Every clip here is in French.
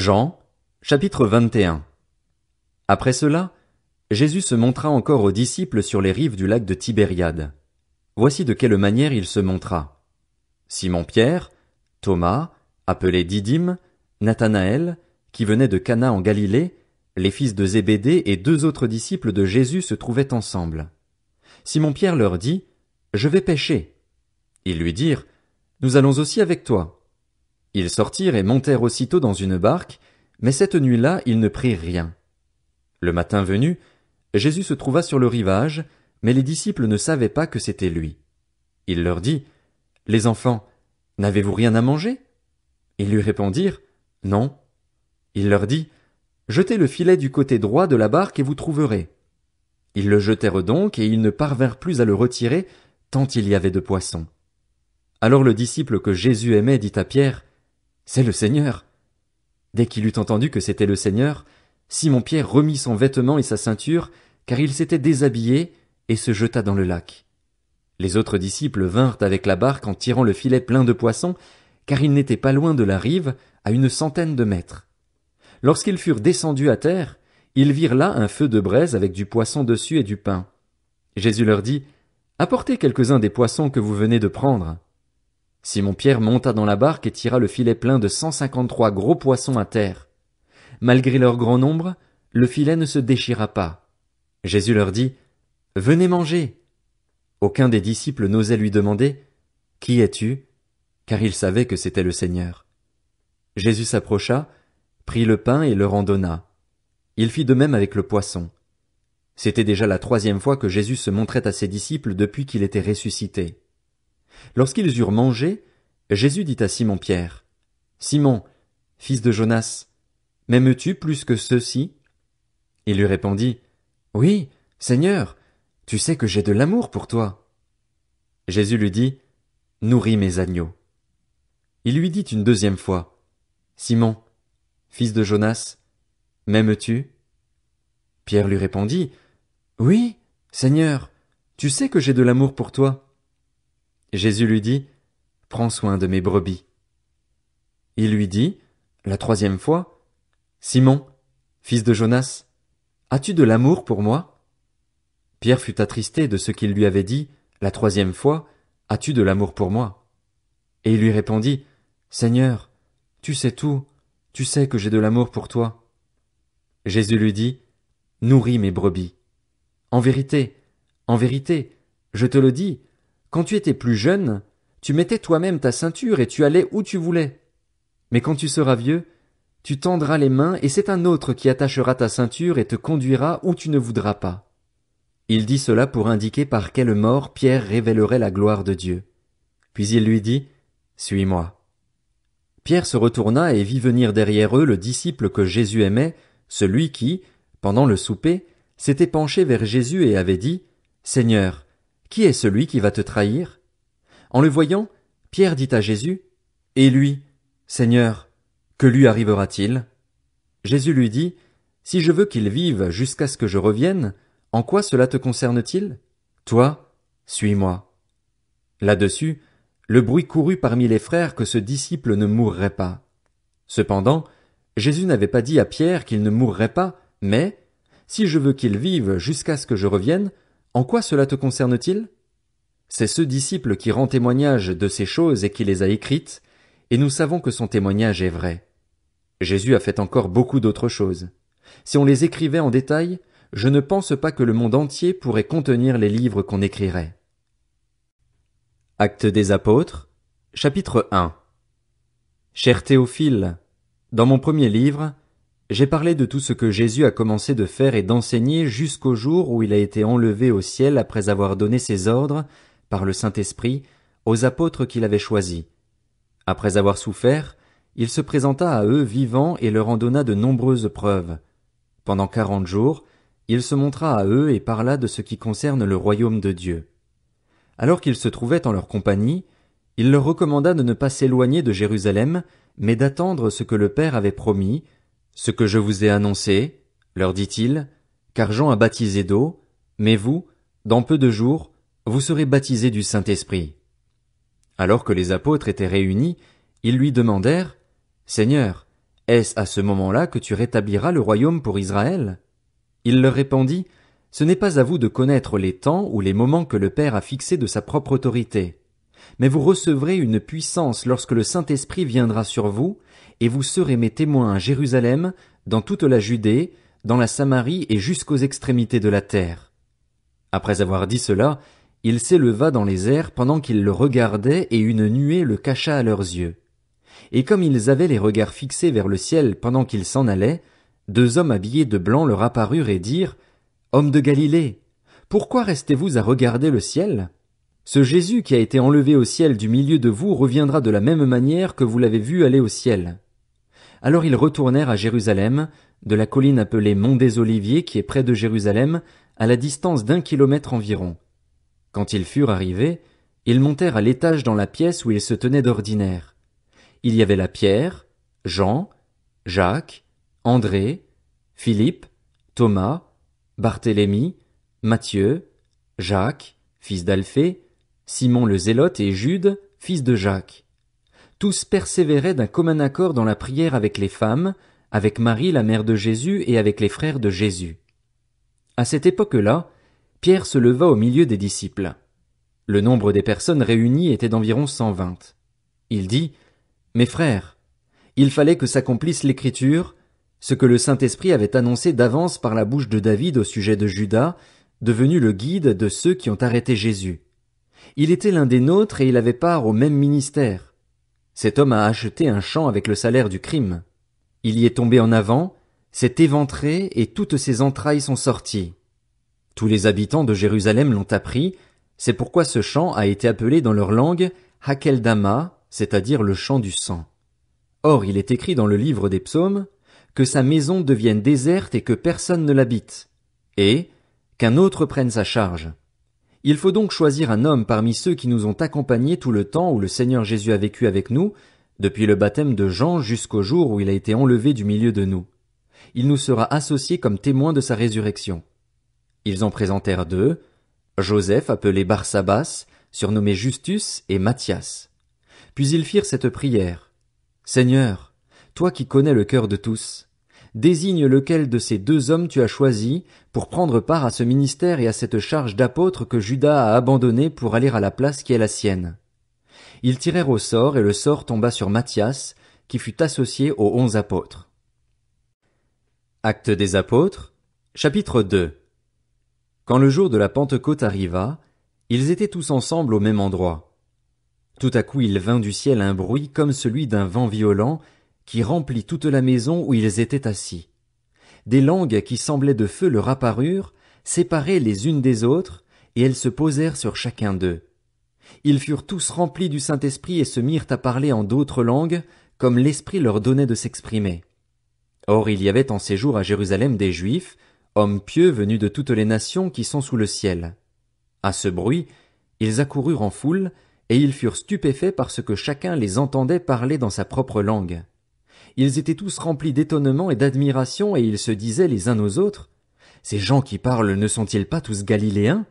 Jean, chapitre 21. Après cela, Jésus se montra encore aux disciples sur les rives du lac de Tibériade. Voici de quelle manière il se montra. Simon Pierre, Thomas, appelé Didyme, Nathanaël, qui venait de Cana en Galilée, les fils de Zébédée et deux autres disciples de Jésus se trouvaient ensemble. Simon Pierre leur dit, Je vais pêcher. Ils lui dirent, Nous allons aussi avec toi. Ils sortirent et montèrent aussitôt dans une barque, mais cette nuit-là ils ne prirent rien. Le matin venu, Jésus se trouva sur le rivage, mais les disciples ne savaient pas que c'était lui. Il leur dit, Les enfants, n'avez-vous rien à manger? Ils lui répondirent, Non. Il leur dit, Jetez le filet du côté droit de la barque et vous trouverez. Ils le jetèrent donc et ils ne parvinrent plus à le retirer, tant il y avait de poissons. Alors le disciple que Jésus aimait dit à Pierre, c'est le Seigneur. Dès qu'il eut entendu que c'était le Seigneur, Simon Pierre remit son vêtement et sa ceinture, car il s'était déshabillé, et se jeta dans le lac. Les autres disciples vinrent avec la barque en tirant le filet plein de poissons, car ils n'étaient pas loin de la rive, à une centaine de mètres. Lorsqu'ils furent descendus à terre, ils virent là un feu de braise avec du poisson dessus et du pain. Jésus leur dit. Apportez quelques uns des poissons que vous venez de prendre. Simon-Pierre monta dans la barque et tira le filet plein de cent cinquante-trois gros poissons à terre. Malgré leur grand nombre, le filet ne se déchira pas. Jésus leur dit, Venez manger. Aucun des disciples n'osait lui demander, Qui es-tu? car il savait que c'était le Seigneur. Jésus s'approcha, prit le pain et leur en donna. Il fit de même avec le poisson. C'était déjà la troisième fois que Jésus se montrait à ses disciples depuis qu'il était ressuscité. Lorsqu'ils eurent mangé, Jésus dit à Simon Pierre, Simon, fils de Jonas, m'aimes-tu plus que ceux-ci? Il lui répondit, Oui, Seigneur, tu sais que j'ai de l'amour pour toi. Jésus lui dit, Nourris mes agneaux. Il lui dit une deuxième fois, Simon, fils de Jonas, m'aimes-tu? Pierre lui répondit, Oui, Seigneur, tu sais que j'ai de l'amour pour toi. Jésus lui dit, Prends soin de mes brebis. Il lui dit, la troisième fois, Simon, fils de Jonas, as-tu de l'amour pour moi? Pierre fut attristé de ce qu'il lui avait dit, la troisième fois, as-tu de l'amour pour moi? Et il lui répondit, Seigneur, tu sais tout, tu sais que j'ai de l'amour pour toi. Jésus lui dit, Nourris mes brebis. En vérité, en vérité, je te le dis, quand tu étais plus jeune, tu mettais toi-même ta ceinture et tu allais où tu voulais. Mais quand tu seras vieux, tu tendras les mains et c'est un autre qui attachera ta ceinture et te conduira où tu ne voudras pas. Il dit cela pour indiquer par quelle mort Pierre révélerait la gloire de Dieu. Puis il lui dit, Suis-moi. Pierre se retourna et vit venir derrière eux le disciple que Jésus aimait, celui qui, pendant le souper, s'était penché vers Jésus et avait dit, Seigneur, qui est celui qui va te trahir? En le voyant, Pierre dit à Jésus, Et lui, Seigneur, que lui arrivera-t-il? Jésus lui dit, Si je veux qu'il vive jusqu'à ce que je revienne, en quoi cela te concerne-t-il? Toi, suis-moi. Là-dessus, le bruit courut parmi les frères que ce disciple ne mourrait pas. Cependant, Jésus n'avait pas dit à Pierre qu'il ne mourrait pas, mais, si je veux qu'il vive jusqu'à ce que je revienne, en quoi cela te concerne-t-il C'est ce disciple qui rend témoignage de ces choses et qui les a écrites, et nous savons que son témoignage est vrai. Jésus a fait encore beaucoup d'autres choses. Si on les écrivait en détail, je ne pense pas que le monde entier pourrait contenir les livres qu'on écrirait. Acte des apôtres, chapitre 1 Cher Théophile, dans mon premier livre, j'ai parlé de tout ce que Jésus a commencé de faire et d'enseigner jusqu'au jour où il a été enlevé au ciel après avoir donné ses ordres, par le Saint-Esprit, aux apôtres qu'il avait choisis. Après avoir souffert, il se présenta à eux vivants et leur en donna de nombreuses preuves. Pendant quarante jours, il se montra à eux et parla de ce qui concerne le royaume de Dieu. Alors qu'il se trouvait en leur compagnie, il leur recommanda de ne pas s'éloigner de Jérusalem, mais d'attendre ce que le Père avait promis, ce que je vous ai annoncé, leur dit-il, car Jean a baptisé d'eau, mais vous, dans peu de jours, vous serez baptisés du Saint-Esprit. Alors que les apôtres étaient réunis, ils lui demandèrent, Seigneur, est-ce à ce moment-là que tu rétabliras le royaume pour Israël? Il leur répondit, Ce n'est pas à vous de connaître les temps ou les moments que le Père a fixés de sa propre autorité. Mais vous recevrez une puissance lorsque le Saint-Esprit viendra sur vous, et vous serez mes témoins à Jérusalem, dans toute la Judée, dans la Samarie et jusqu'aux extrémités de la terre. Après avoir dit cela, il s'éleva dans les airs pendant qu'ils le regardaient et une nuée le cacha à leurs yeux. Et comme ils avaient les regards fixés vers le ciel pendant qu'ils s'en allaient, deux hommes habillés de blanc leur apparurent et dirent, Hommes de Galilée, pourquoi restez-vous à regarder le ciel? Ce Jésus qui a été enlevé au ciel du milieu de vous reviendra de la même manière que vous l'avez vu aller au ciel. Alors ils retournèrent à Jérusalem, de la colline appelée Mont des Oliviers qui est près de Jérusalem, à la distance d'un kilomètre environ. Quand ils furent arrivés, ils montèrent à l'étage dans la pièce où ils se tenaient d'ordinaire. Il y avait la Pierre, Jean, Jacques, André, Philippe, Thomas, Barthélemy, Matthieu, Jacques, fils d'Alphée, Simon le Zélote et Jude, fils de Jacques. Tous persévéraient d'un commun accord dans la prière avec les femmes, avec Marie la mère de Jésus et avec les frères de Jésus. À cette époque-là, Pierre se leva au milieu des disciples. Le nombre des personnes réunies était d'environ cent vingt. Il dit, Mes frères, il fallait que s'accomplisse l'écriture, ce que le Saint-Esprit avait annoncé d'avance par la bouche de David au sujet de Judas, devenu le guide de ceux qui ont arrêté Jésus. Il était l'un des nôtres et il avait part au même ministère. Cet homme a acheté un champ avec le salaire du crime. Il y est tombé en avant, s'est éventré et toutes ses entrailles sont sorties. Tous les habitants de Jérusalem l'ont appris, c'est pourquoi ce champ a été appelé dans leur langue Hakeldama, c'est-à-dire le champ du sang. Or il est écrit dans le livre des psaumes que sa maison devienne déserte et que personne ne l'habite, et qu'un autre prenne sa charge. Il faut donc choisir un homme parmi ceux qui nous ont accompagnés tout le temps où le Seigneur Jésus a vécu avec nous, depuis le baptême de Jean jusqu'au jour où il a été enlevé du milieu de nous. Il nous sera associé comme témoin de sa résurrection. Ils en présentèrent deux, Joseph appelé Barsabas, surnommé Justus, et Matthias. Puis ils firent cette prière. Seigneur, toi qui connais le cœur de tous, désigne lequel de ces deux hommes tu as choisi pour prendre part à ce ministère et à cette charge d'apôtre que Judas a abandonné pour aller à la place qui est la sienne. Ils tirèrent au sort et le sort tomba sur Matthias, qui fut associé aux onze apôtres. Acte des apôtres, chapitre 2 Quand le jour de la Pentecôte arriva, ils étaient tous ensemble au même endroit. Tout à coup il vint du ciel un bruit comme celui d'un vent violent, qui remplit toute la maison où ils étaient assis. Des langues qui semblaient de feu leur apparurent, séparées les unes des autres, et elles se posèrent sur chacun d'eux. Ils furent tous remplis du Saint-Esprit et se mirent à parler en d'autres langues, comme l'Esprit leur donnait de s'exprimer. Or il y avait en séjour à Jérusalem des Juifs, hommes pieux venus de toutes les nations qui sont sous le ciel. À ce bruit, ils accoururent en foule, et ils furent stupéfaits parce que chacun les entendait parler dans sa propre langue. Ils étaient tous remplis d'étonnement et d'admiration, et ils se disaient les uns aux autres. Ces gens qui parlent ne sont-ils pas tous galiléens?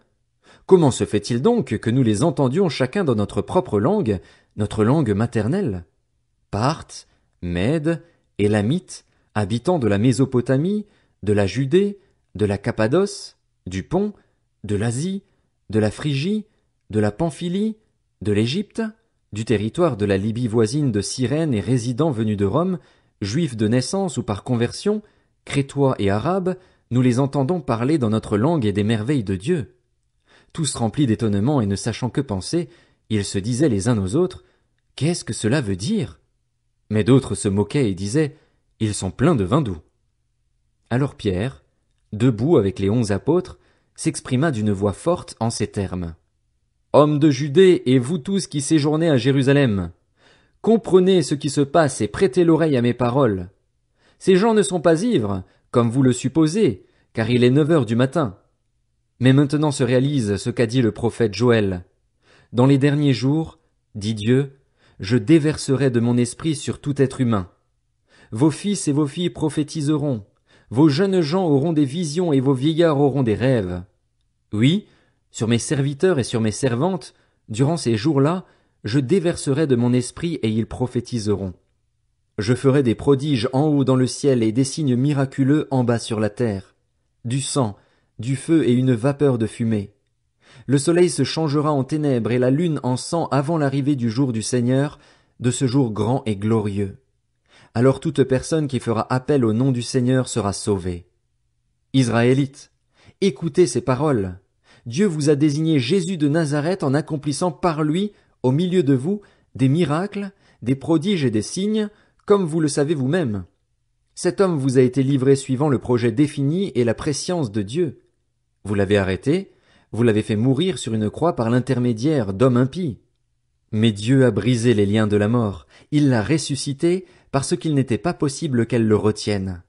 Comment se fait-il donc que nous les entendions chacun dans notre propre langue, notre langue maternelle? Parthes, Mèdes, Élamites, habitants de la Mésopotamie, de la Judée, de la Cappadoce, du Pont, de l'Asie, de la Phrygie, de la Pamphylie, de l'Égypte, du territoire de la Libye voisine de Cyrène et résidents venus de Rome, juifs de naissance ou par conversion, crétois et arabes, nous les entendons parler dans notre langue et des merveilles de Dieu. Tous remplis d'étonnement et ne sachant que penser, ils se disaient les uns aux autres, Qu'est-ce que cela veut dire? Mais d'autres se moquaient et disaient, Ils sont pleins de vin doux. Alors Pierre, debout avec les onze apôtres, s'exprima d'une voix forte en ces termes. Hommes de Judée et vous tous qui séjournez à Jérusalem, Comprenez ce qui se passe et prêtez l'oreille à mes paroles. Ces gens ne sont pas ivres, comme vous le supposez, car il est neuf heures du matin. Mais maintenant se réalise ce qu'a dit le prophète Joël. Dans les derniers jours, dit Dieu, je déverserai de mon esprit sur tout être humain. Vos fils et vos filles prophétiseront, vos jeunes gens auront des visions et vos vieillards auront des rêves. Oui, sur mes serviteurs et sur mes servantes, durant ces jours-là, je déverserai de mon esprit et ils prophétiseront. Je ferai des prodiges en haut dans le ciel et des signes miraculeux en bas sur la terre. Du sang, du feu et une vapeur de fumée. Le soleil se changera en ténèbres et la lune en sang avant l'arrivée du jour du Seigneur, de ce jour grand et glorieux. Alors toute personne qui fera appel au nom du Seigneur sera sauvée. Israélites, écoutez ces paroles. Dieu vous a désigné Jésus de Nazareth en accomplissant par lui au milieu de vous des miracles, des prodiges et des signes, comme vous le savez vous-même. Cet homme vous a été livré suivant le projet défini et la prescience de Dieu. Vous l'avez arrêté, vous l'avez fait mourir sur une croix par l'intermédiaire d'hommes impies. Mais Dieu a brisé les liens de la mort, il l'a ressuscité parce qu'il n'était pas possible qu'elle le retienne.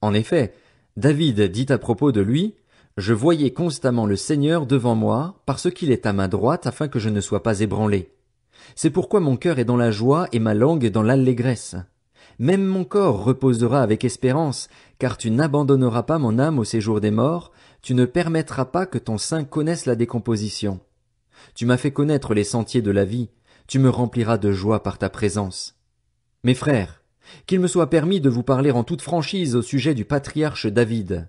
En effet, David dit à propos de lui, je voyais constamment le Seigneur devant moi, parce qu'il est à ma droite, afin que je ne sois pas ébranlé. C'est pourquoi mon cœur est dans la joie et ma langue dans l'allégresse. Même mon corps reposera avec espérance, car tu n'abandonneras pas mon âme au séjour des morts, tu ne permettras pas que ton sein connaisse la décomposition. Tu m'as fait connaître les sentiers de la vie, tu me rempliras de joie par ta présence. Mes frères, qu'il me soit permis de vous parler en toute franchise au sujet du patriarche David.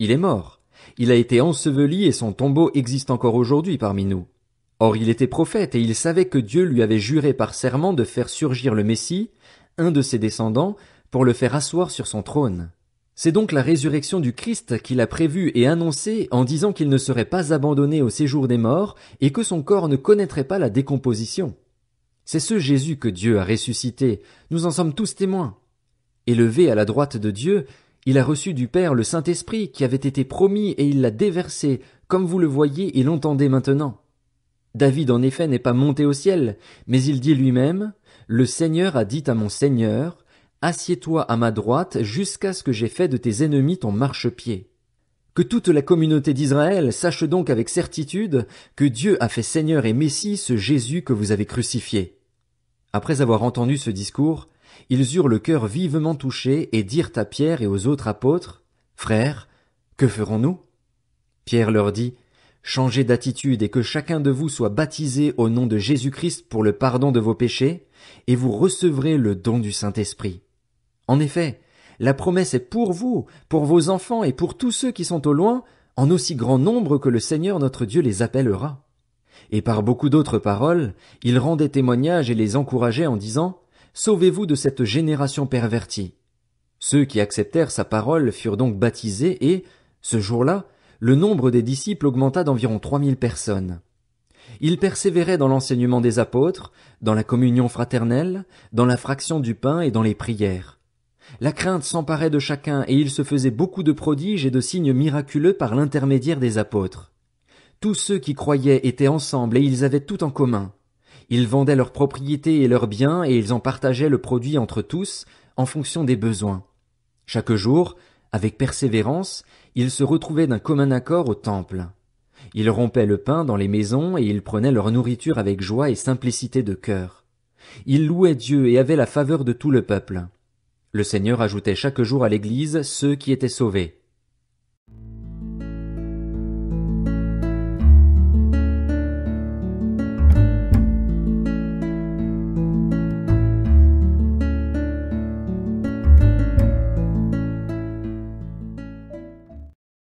Il est mort, il a été enseveli et son tombeau existe encore aujourd'hui parmi nous. Or il était prophète et il savait que Dieu lui avait juré par serment de faire surgir le Messie, un de ses descendants, pour le faire asseoir sur son trône. C'est donc la résurrection du Christ qu'il a prévue et annoncée en disant qu'il ne serait pas abandonné au séjour des morts et que son corps ne connaîtrait pas la décomposition. C'est ce Jésus que Dieu a ressuscité, nous en sommes tous témoins. Élevé à la droite de Dieu, il a reçu du Père le Saint-Esprit qui avait été promis et il l'a déversé, comme vous le voyez et l'entendez maintenant. David en effet n'est pas monté au ciel, mais il dit lui-même, Le Seigneur a dit à mon Seigneur, Assieds-toi à ma droite jusqu'à ce que j'aie fait de tes ennemis ton marchepied. Que toute la communauté d'Israël sache donc avec certitude que Dieu a fait Seigneur et Messie ce Jésus que vous avez crucifié. Après avoir entendu ce discours, ils eurent le cœur vivement touché et dirent à Pierre et aux autres apôtres, Frères, que ferons-nous? Pierre leur dit, Changez d'attitude et que chacun de vous soit baptisé au nom de Jésus-Christ pour le pardon de vos péchés, et vous recevrez le don du Saint-Esprit. En effet, la promesse est pour vous, pour vos enfants et pour tous ceux qui sont au loin, en aussi grand nombre que le Seigneur notre Dieu les appellera. Et par beaucoup d'autres paroles, il rendait témoignage et les encourageait en disant, Sauvez-vous de cette génération pervertie. Ceux qui acceptèrent sa parole furent donc baptisés et, ce jour-là, le nombre des disciples augmenta d'environ trois mille personnes. Ils persévéraient dans l'enseignement des apôtres, dans la communion fraternelle, dans la fraction du pain et dans les prières. La crainte s'emparait de chacun et il se faisait beaucoup de prodiges et de signes miraculeux par l'intermédiaire des apôtres. Tous ceux qui croyaient étaient ensemble et ils avaient tout en commun. Ils vendaient leurs propriétés et leurs biens et ils en partageaient le produit entre tous en fonction des besoins. Chaque jour, avec persévérance, ils se retrouvaient d'un commun accord au temple. Ils rompaient le pain dans les maisons et ils prenaient leur nourriture avec joie et simplicité de cœur. Ils louaient Dieu et avaient la faveur de tout le peuple. Le Seigneur ajoutait chaque jour à l'Église ceux qui étaient sauvés.